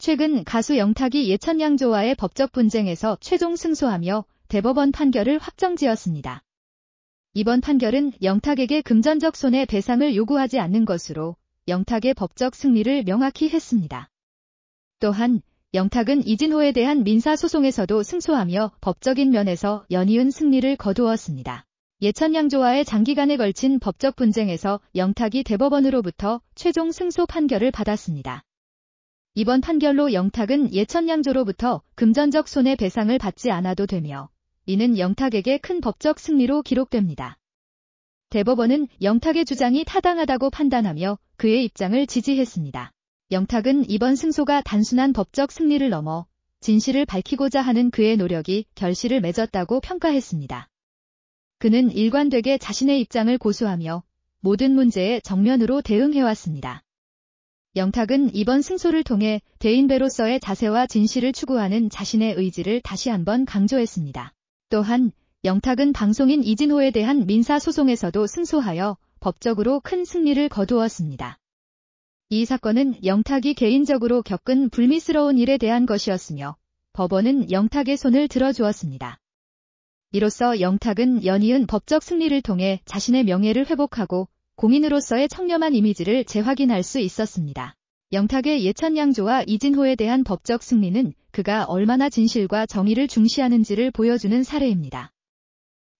최근 가수 영탁이 예천양조와의 법적 분쟁에서 최종 승소하며 대법원 판결을 확정지었습니다. 이번 판결은 영탁에게 금전적 손해 배상을 요구하지 않는 것으로 영탁의 법적 승리를 명확히 했습니다. 또한 영탁은 이진호에 대한 민사소송에서도 승소하며 법적인 면에서 연이은 승리를 거두었습니다. 예천양조와의 장기간에 걸친 법적 분쟁에서 영탁이 대법원으로부터 최종 승소 판결을 받았습니다. 이번 판결로 영탁은 예천양조로부터 금전적 손해배상을 받지 않아도 되며 이는 영탁에게 큰 법적 승리로 기록됩니다. 대법원은 영탁의 주장이 타당하다고 판단하며 그의 입장을 지지했습니다. 영탁은 이번 승소가 단순한 법적 승리를 넘어 진실을 밝히고자 하는 그의 노력이 결실을 맺었다고 평가했습니다. 그는 일관되게 자신의 입장을 고수하며 모든 문제에 정면으로 대응해왔습니다. 영탁은 이번 승소를 통해 대인배로서의 자세와 진실을 추구하는 자신의 의지를 다시 한번 강조했습니다. 또한 영탁은 방송인 이진호에 대한 민사소송에서도 승소하여 법적으로 큰 승리를 거두었습니다. 이 사건은 영탁이 개인적으로 겪은 불미스러운 일에 대한 것이었으며 법원은 영탁의 손을 들어주었습니다. 이로써 영탁은 연이은 법적 승리를 통해 자신의 명예를 회복하고 공인으로서의 청렴한 이미지를 재확인할 수 있었습니다. 영탁의 예찬양조와 이진호에 대한 법적 승리는 그가 얼마나 진실과 정의를 중시하는지를 보여주는 사례입니다.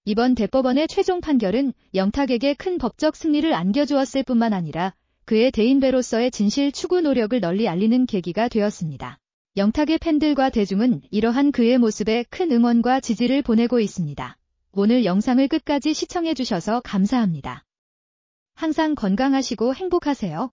이번 대법원의 최종 판결은 영탁에게 큰 법적 승리를 안겨주었을 뿐만 아니라 그의 대인배로서의 진실 추구 노력을 널리 알리는 계기가 되었습니다. 영탁의 팬들과 대중은 이러한 그의 모습에 큰 응원과 지지를 보내고 있습니다. 오늘 영상을 끝까지 시청해주셔서 감사합니다. 항상 건강하시고 행복하세요.